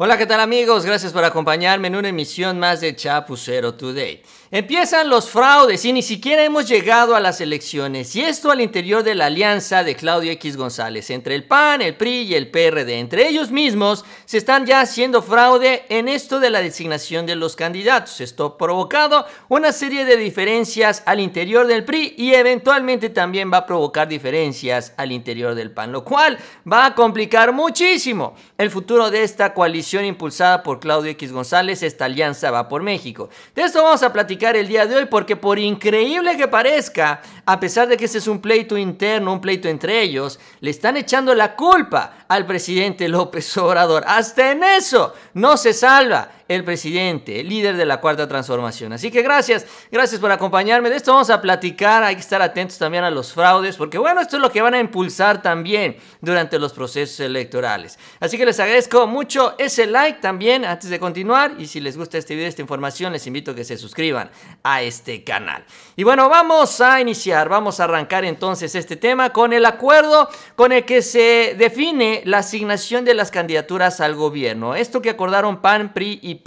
Hola, ¿qué tal amigos? Gracias por acompañarme en una emisión más de Chapucero Today. Empiezan los fraudes y ni siquiera hemos llegado a las elecciones. Y esto al interior de la alianza de Claudio X González. Entre el PAN, el PRI y el PRD, entre ellos mismos, se están ya haciendo fraude en esto de la designación de los candidatos. Esto ha provocado una serie de diferencias al interior del PRI y eventualmente también va a provocar diferencias al interior del PAN, lo cual va a complicar muchísimo el futuro de esta coalición impulsada por Claudio X González, esta alianza va por México. De esto vamos a platicar el día de hoy porque por increíble que parezca, a pesar de que este es un pleito interno, un pleito entre ellos, le están echando la culpa al presidente López Obrador. Hasta en eso no se salva el presidente, líder de la cuarta transformación. Así que gracias, gracias por acompañarme. De esto vamos a platicar, hay que estar atentos también a los fraudes, porque bueno, esto es lo que van a impulsar también durante los procesos electorales. Así que les agradezco mucho ese like también antes de continuar y si les gusta este video, esta información, les invito a que se suscriban a este canal. Y bueno, vamos a iniciar, vamos a arrancar entonces este tema con el acuerdo con el que se define la asignación de las candidaturas al gobierno. Esto que acordaron PAN, PRI y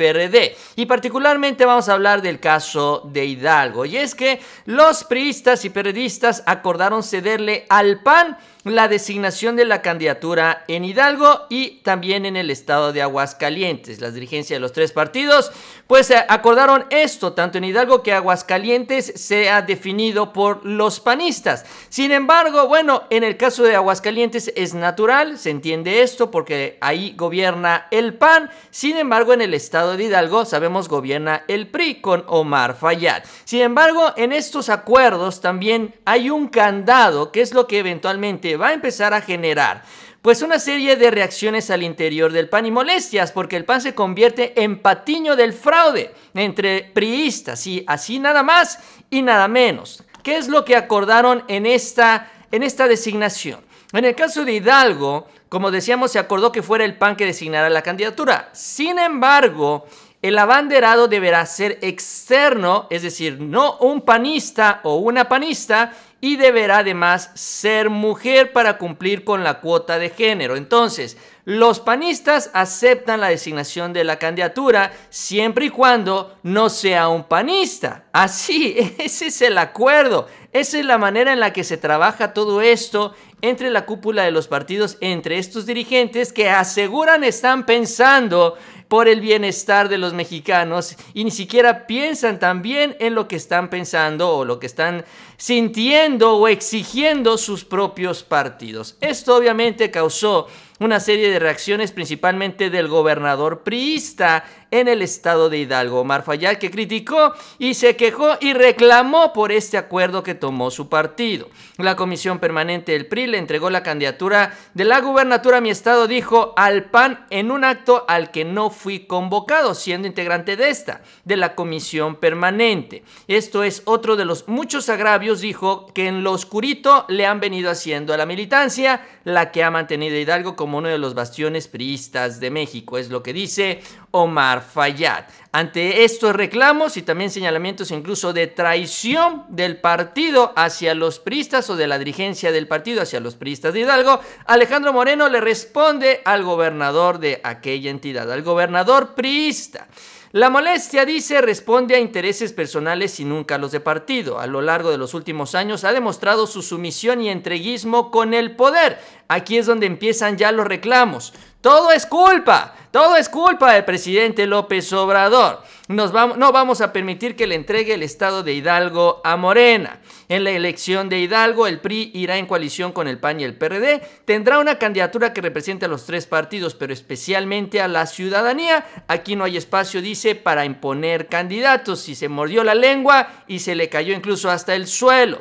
y particularmente vamos a hablar del caso de Hidalgo. Y es que los priistas y periodistas acordaron cederle al PAN la designación de la candidatura en Hidalgo y también en el estado de Aguascalientes. Las dirigencias de los tres partidos pues eh, acordaron esto, tanto en Hidalgo que Aguascalientes sea definido por los panistas. Sin embargo, bueno, en el caso de Aguascalientes es natural, se entiende esto porque ahí gobierna el PAN. Sin embargo, en el estado de Hidalgo sabemos gobierna el PRI con Omar Fayad. Sin embargo, en estos acuerdos también hay un candado que es lo que eventualmente va a empezar a generar pues una serie de reacciones al interior del PAN y molestias, porque el PAN se convierte en patiño del fraude entre priistas y así nada más y nada menos. ¿Qué es lo que acordaron en esta, en esta designación? En el caso de Hidalgo, como decíamos, se acordó que fuera el PAN que designara la candidatura. Sin embargo, el abanderado deberá ser externo, es decir, no un panista o una panista, y deberá además ser mujer para cumplir con la cuota de género. Entonces, los panistas aceptan la designación de la candidatura siempre y cuando no sea un panista. Así, ese es el acuerdo. Esa es la manera en la que se trabaja todo esto entre la cúpula de los partidos, entre estos dirigentes que aseguran están pensando por el bienestar de los mexicanos y ni siquiera piensan también en lo que están pensando o lo que están sintiendo o exigiendo sus propios partidos. Esto obviamente causó una serie de reacciones principalmente del gobernador priista en el estado de Hidalgo, Omar que criticó y se quejó y reclamó por este acuerdo que tomó su partido. La comisión permanente del PRI le entregó la candidatura de la gubernatura a mi estado, dijo al PAN en un acto al que no fui convocado, siendo integrante de esta, de la comisión permanente. Esto es otro de los muchos agravios dijo que en lo oscurito le han venido haciendo a la militancia, la que ha mantenido a Hidalgo como uno de los bastiones priistas de México. Es lo que dice Omar Fayad. Ante estos reclamos y también señalamientos incluso de traición del partido hacia los priistas o de la dirigencia del partido hacia los priistas de Hidalgo, Alejandro Moreno le responde al gobernador de aquella entidad, al gobernador priista. La molestia, dice, responde a intereses personales y nunca a los de partido. A lo largo de los últimos años ha demostrado su sumisión y entreguismo con el poder. Aquí es donde empiezan ya los reclamos. Todo es culpa todo es culpa del presidente López Obrador. Nos vamos, no vamos a permitir que le entregue el estado de Hidalgo a Morena. En la elección de Hidalgo, el PRI irá en coalición con el PAN y el PRD. Tendrá una candidatura que represente a los tres partidos, pero especialmente a la ciudadanía. Aquí no hay espacio, dice, para imponer candidatos. Si se mordió la lengua y se le cayó incluso hasta el suelo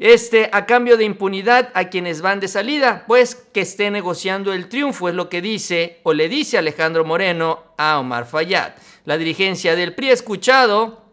este, a cambio de impunidad a quienes van de salida, pues que esté negociando el triunfo, es lo que dice o le dice Alejandro Moreno a Omar Fayad. La dirigencia del PRI escuchado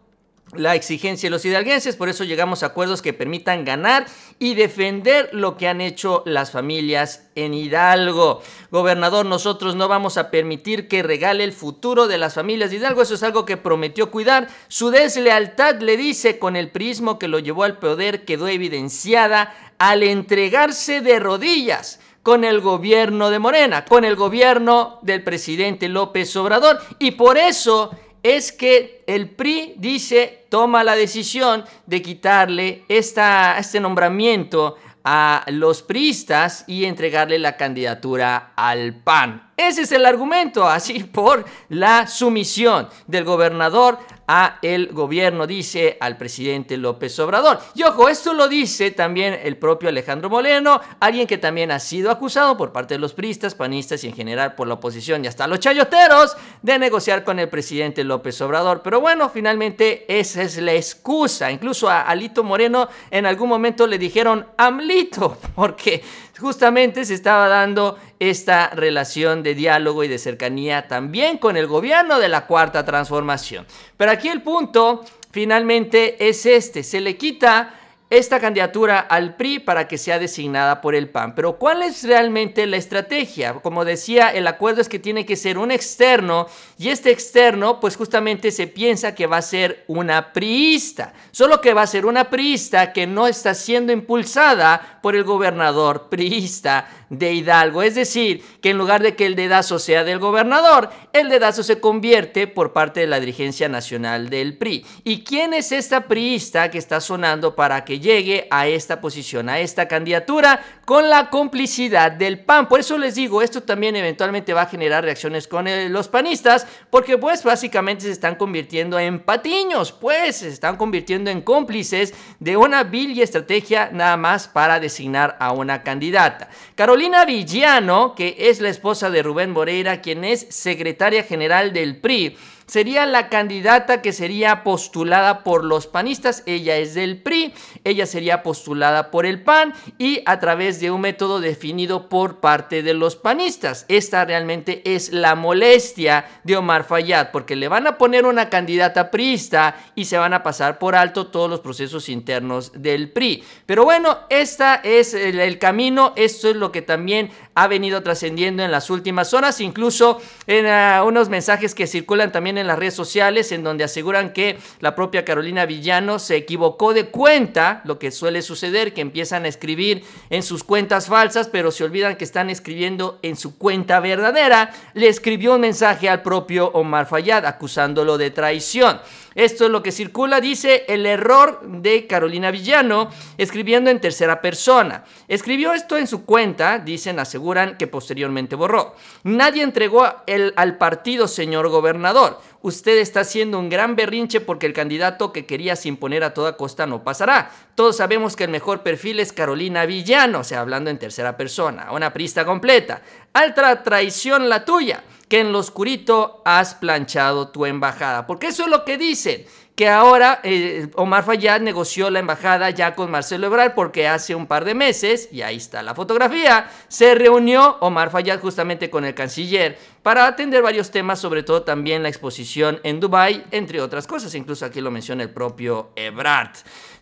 la exigencia de los hidalguenses, por eso llegamos a acuerdos que permitan ganar y defender lo que han hecho las familias en Hidalgo. Gobernador, nosotros no vamos a permitir que regale el futuro de las familias de Hidalgo, eso es algo que prometió cuidar. Su deslealtad, le dice, con el prismo que lo llevó al poder quedó evidenciada al entregarse de rodillas con el gobierno de Morena, con el gobierno del presidente López Obrador. Y por eso es que el PRI dice, toma la decisión de quitarle esta, este nombramiento a los priistas y entregarle la candidatura al PAN. Ese es el argumento, así por la sumisión del gobernador a el gobierno, dice al presidente López Obrador. Y ojo, esto lo dice también el propio Alejandro Moleno, alguien que también ha sido acusado por parte de los priistas, panistas y en general por la oposición y hasta los chayoteros de negociar con el presidente López Obrador. Pero bueno, finalmente esa es la excusa. Incluso a Alito Moreno en algún momento le dijeron AMLITO, porque justamente se estaba dando esta relación de diálogo y de cercanía también con el gobierno de la cuarta transformación. Pero aquí el punto finalmente es este, se le quita esta candidatura al PRI para que sea designada por el PAN. Pero ¿cuál es realmente la estrategia? Como decía, el acuerdo es que tiene que ser un externo y este externo pues justamente se piensa que va a ser una priista, solo que va a ser una priista que no está siendo impulsada por el gobernador priista de Hidalgo. Es decir, que en lugar de que el dedazo sea del gobernador, el dedazo se convierte por parte de la dirigencia nacional del PRI. ¿Y quién es esta priista que está sonando para que llegue a esta posición, a esta candidatura, con la complicidad del PAN. Por eso les digo, esto también eventualmente va a generar reacciones con eh, los panistas, porque pues básicamente se están convirtiendo en patiños, pues se están convirtiendo en cómplices de una vil y estrategia nada más para designar a una candidata. Carolina Villano, que es la esposa de Rubén Moreira, quien es secretaria general del PRI, sería la candidata que sería postulada por los panistas. Ella es del PRI, ella sería postulada por el PAN y a través de un método definido por parte de los panistas. Esta realmente es la molestia de Omar Fayad, porque le van a poner una candidata priista y se van a pasar por alto todos los procesos internos del PRI. Pero bueno, este es el, camino, esto es lo que también ha venido trascendiendo en las últimas horas, incluso en ah, unos mensajes que circulan también en las redes sociales en donde aseguran que la propia Carolina Villano se equivocó de cuenta, lo que suele suceder, que empiezan a escribir en sus cuentas falsas, pero se olvidan que están escribiendo en su cuenta verdadera, le escribió un mensaje al propio Omar Fayad acusándolo de traición. Esto es lo que circula, dice el error de Carolina Villano escribiendo en tercera persona. Escribió esto en su cuenta, dicen, aseguran que posteriormente borró. Nadie entregó el, al partido, señor gobernador usted está haciendo un gran berrinche porque el candidato que querías imponer a toda costa no pasará. Todos sabemos que el mejor perfil es Carolina Villano, o sea, hablando en tercera persona, una prista completa. Altra traición la tuya, que en lo oscurito has planchado tu embajada. Porque eso es lo que dicen, que ahora eh, Omar Fayad negoció la embajada ya con Marcelo Ebrard porque hace un par de meses, y ahí está la fotografía, se reunió Omar Fayad justamente con el canciller para atender varios temas, sobre todo también la exposición en Dubai, entre otras cosas. Incluso aquí lo menciona el propio Ebrard.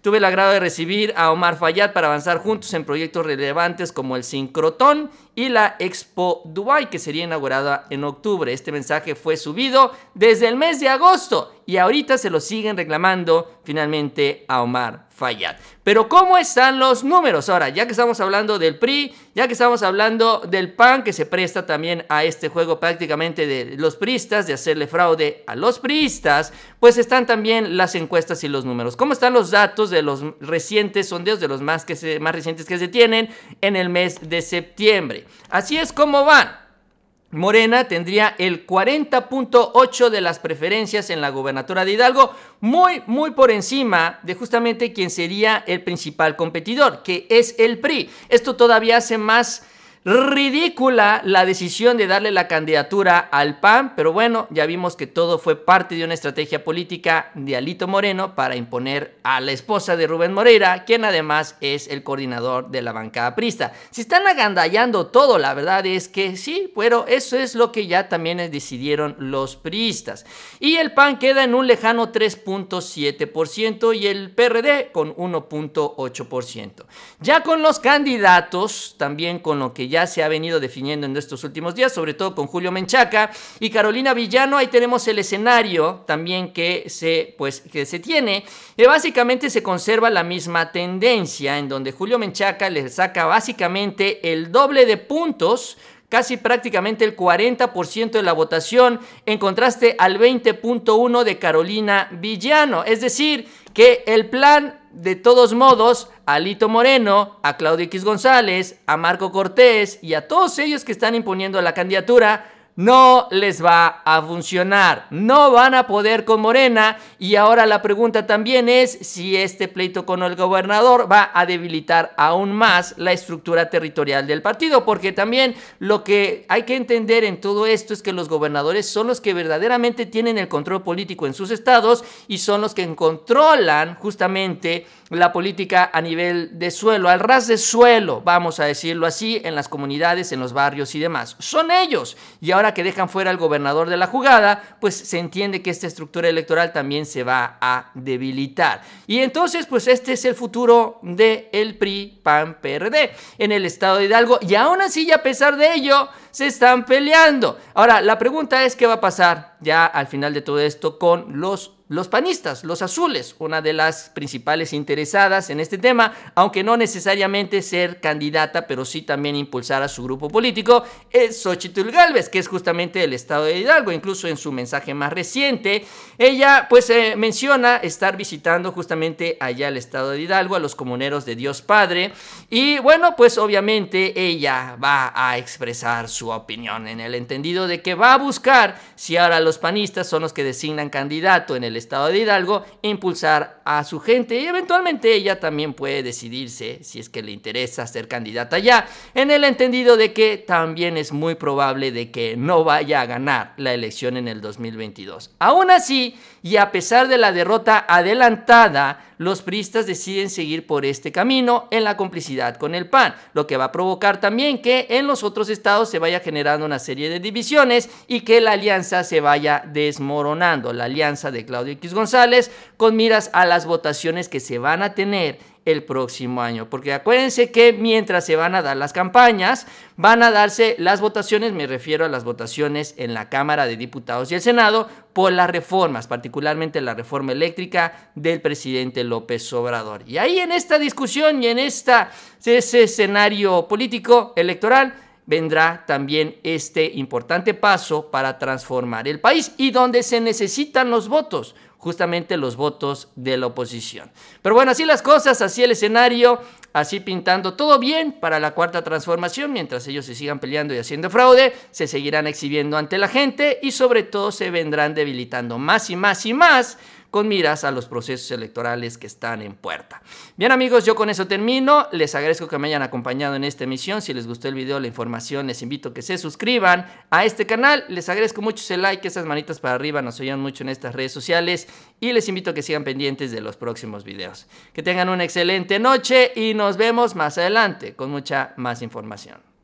Tuve el agrado de recibir a Omar Fayad para avanzar juntos en proyectos relevantes como el Sincrotón y la Expo Dubai, que sería inaugurada en octubre. Este mensaje fue subido desde el mes de agosto y ahorita se lo siguen reclamando finalmente a Omar Fayad. Pero ¿cómo están los números? Ahora, ya que estamos hablando del PRI, ya que estamos hablando del PAN, que se presta también a este juego prácticamente de los priistas, de hacerle fraude a los priistas, pues están también las encuestas y los números. ¿Cómo están los datos de los recientes sondeos, de los más, que más recientes que se tienen en el mes de septiembre? Así es como van. Morena tendría el 40.8 de las preferencias en la gubernatura de Hidalgo, muy, muy por encima de justamente quien sería el principal competidor, que es el PRI. Esto todavía hace más Ridícula la decisión de darle la candidatura al PAN, pero bueno, ya vimos que todo fue parte de una estrategia política de Alito Moreno para imponer a la esposa de Rubén Moreira, quien además es el coordinador de la bancada prista. Se están agandallando todo, la verdad es que sí, pero eso es lo que ya también decidieron los priistas. Y el PAN queda en un lejano 3.7% y el PRD con 1.8%. Ya con los candidatos, también con lo que ya ya se ha venido definiendo en estos últimos días, sobre todo con Julio Menchaca y Carolina Villano. Ahí tenemos el escenario también que se, pues, que se tiene. Y eh, básicamente se conserva la misma tendencia en donde Julio Menchaca le saca básicamente el doble de puntos casi prácticamente el 40% de la votación, en contraste al 20.1% de Carolina Villano. Es decir, que el plan de todos modos a Lito Moreno, a Claudio X González, a Marco Cortés y a todos ellos que están imponiendo la candidatura no les va a funcionar. No van a poder con Morena. Y ahora la pregunta también es si este pleito con el gobernador va a debilitar aún más la estructura territorial del partido. Porque también lo que hay que entender en todo esto es que los gobernadores son los que verdaderamente tienen el control político en sus estados y son los que controlan justamente la política a nivel de suelo, al ras de suelo, vamos a decirlo así, en las comunidades, en los barrios y demás. Son ellos. Y ahora que dejan fuera al gobernador de la jugada, pues se entiende que esta estructura electoral también se va a debilitar. Y entonces, pues este es el futuro del el PRI, PAN, PRD en el estado de Hidalgo. Y aún así, a pesar de ello, se están peleando. Ahora, la pregunta es qué va a pasar ya al final de todo esto con los los panistas, los azules, una de las principales interesadas en este tema, aunque no necesariamente ser candidata, pero sí también impulsar a su grupo político, es Xochitl Galvez, que es justamente el estado de Hidalgo. Incluso en su mensaje más reciente, ella pues eh, menciona estar visitando justamente allá el estado de Hidalgo, a los comuneros de Dios Padre, y bueno, pues obviamente ella va a expresar su opinión, en el entendido de que va a buscar, si ahora los panistas son los que designan candidato en el estado de Hidalgo, impulsar a su gente y eventualmente ella también puede decidirse, si es que le interesa ser candidata ya, en el entendido de que también es muy probable de que no vaya a ganar la elección en el 2022. Aún así, y a pesar de la derrota adelantada, los priistas deciden seguir por este camino en la complicidad con el PAN, lo que va a provocar también que en los otros estados se vaya generando una serie de divisiones y que la alianza se vaya desmoronando, la alianza de Claudio X González, con miras a las votaciones que se van a tener el próximo año. Porque acuérdense que mientras se van a dar las campañas, van a darse las votaciones, me refiero a las votaciones en la Cámara de Diputados y el Senado, por las reformas, particularmente la reforma eléctrica del presidente López Obrador. Y ahí en esta discusión y en esta, ese escenario político electoral, vendrá también este importante paso para transformar el país y donde se necesitan los votos, justamente los votos de la oposición. Pero bueno, así las cosas, así el escenario, así pintando todo bien para la cuarta transformación, mientras ellos se sigan peleando y haciendo fraude, se seguirán exhibiendo ante la gente y sobre todo se vendrán debilitando más y más y más con miras a los procesos electorales que están en puerta. Bien amigos, yo con eso termino. Les agradezco que me hayan acompañado en esta emisión. Si les gustó el video, la información, les invito a que se suscriban a este canal. Les agradezco mucho ese like, esas manitas para arriba, nos ayudan mucho en estas redes sociales y les invito a que sigan pendientes de los próximos videos. Que tengan una excelente noche y nos vemos más adelante con mucha más información.